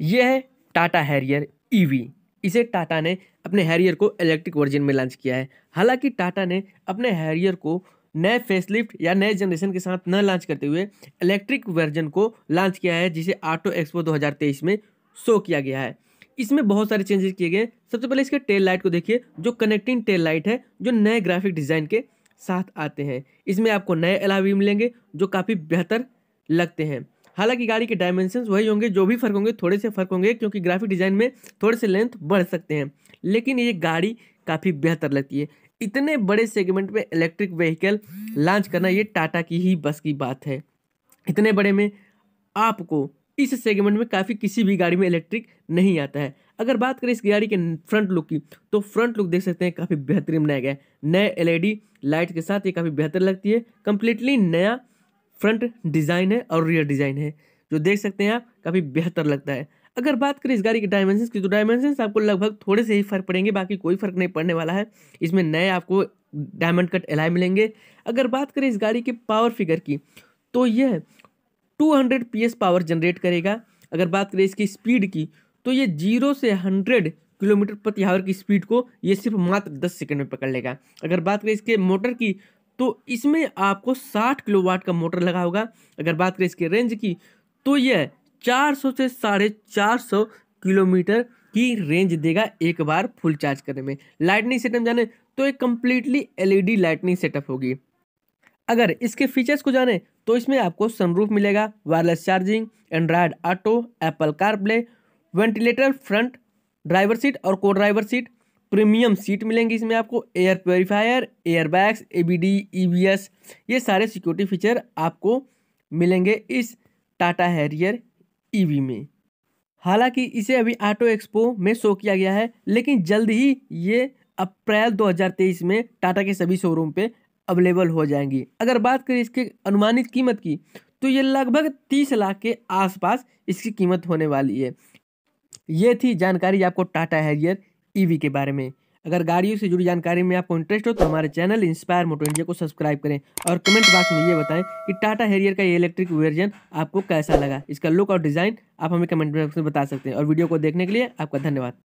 यह है Tata Harrier EV इसे टाटा ने अपने हैरियर को इलेक्ट्रिक वर्जन में लॉन्च किया है हालांकि टाटा ने अपने हैरियर को नए फेसलिफ्ट या नए जनरेशन के साथ न लॉन्च करते हुए इलेक्ट्रिक वर्जन को लॉन्च किया है जिसे ऑटो एक्सपो 2023 में शो किया गया है इसमें बहुत सारे चेंजेस किए गए सबसे पहले इसके टेल लाइट को देखिए जो कनेक्टिंग टेल लाइट है जो नए ग्राफिक डिज़ाइन के साथ आते हैं इसमें आपको नए अलावी मिलेंगे जो काफ़ी बेहतर लगते हैं हालांकि गाड़ी के डायमेंशन वही होंगे जो भी फर्क होंगे थोड़े से फर्क होंगे क्योंकि ग्राफिक डिज़ाइन में थोड़े से लेंथ बढ़ सकते हैं लेकिन ये गाड़ी काफ़ी बेहतर लगती है इतने बड़े सेगमेंट में इलेक्ट्रिक व्हीकल लॉन्च करना ये टाटा की ही बस की बात है इतने बड़े में आपको इस सेगमेंट में काफ़ी किसी भी गाड़ी में इलेक्ट्रिक नहीं आता है अगर बात करें इस गाड़ी के फ्रंट लुक की तो फ्रंट लुक देख सकते हैं काफ़ी बेहतरीन बनाया गया है नए एलईडी लाइट के साथ ये काफ़ी बेहतर लगती है कम्प्लीटली नया फ्रंट डिज़ाइन है और रियर डिज़ाइन है जो देख सकते हैं आप काफ़ी बेहतर लगता है अगर बात करें इस गाड़ी के डायमेंशन की तो डायमेंशन आपको लगभग थोड़े से ही फर्क पड़ेंगे बाकी कोई फर्क नहीं पड़ने वाला है इसमें नए आपको डायमंड कट एलाई मिलेंगे अगर बात करें इस गाड़ी के पावर फिगर की तो यह 200 हंड्रेड पावर जनरेट करेगा अगर बात करें इसकी स्पीड की तो ये जीरो से हंड्रेड किलोमीटर प्रति आवर की स्पीड को ये सिर्फ मात्र दस सेकंड में पकड़ लेगा अगर बात करें इसके मोटर की तो इसमें आपको 60 किलोवाट का मोटर लगा होगा अगर बात करें इसके रेंज की तो यह 400 से साढ़े चार किलोमीटर की रेंज देगा एक बार फुल चार्ज करने में लाइटनिंग सेटअप जाने तो एक कम्प्लीटली एलईडी लाइटनिंग सेटअप होगी अगर इसके फीचर्स को जाने तो इसमें आपको सनरूफ मिलेगा wireless charging Android Auto Apple car ventilator front driver seat और co driver seat premium seat मिलेंगी इसमें आपको air purifier air bags A B D E V S ये सारे सिक्योरिटी फीचर आपको मिलेंगे इस टाटा हैरियर ईवी में हालांकि इसे अभी ऑटो एक्सपो में शो किया गया है लेकिन जल्द ही ये अप्रैल 2023 में टाटा के सभी शोरूम पे अवेलेबल हो जाएंगी अगर बात करें इसके अनुमानित कीमत की तो ये लगभग 30 लाख के आसपास इसकी कीमत होने वाली है ये थी जानकारी आपको टाटा हैरियर ईवी के बारे में अगर गाड़ियों से जुड़ी जानकारी में आपको इंटरेस्ट हो तो हमारे चैनल इंस्पायर मोटो इंडिया को सब्सक्राइब करें और कमेंट बॉक्स में ये बताएं कि टाटा हेरियर का ये इलेक्ट्रिक वर्जन आपको कैसा लगा इसका लुक और डिज़ाइन आप हमें कमेंट बॉक्स में बता सकते हैं और वीडियो को देखने के लिए आपका धन्यवाद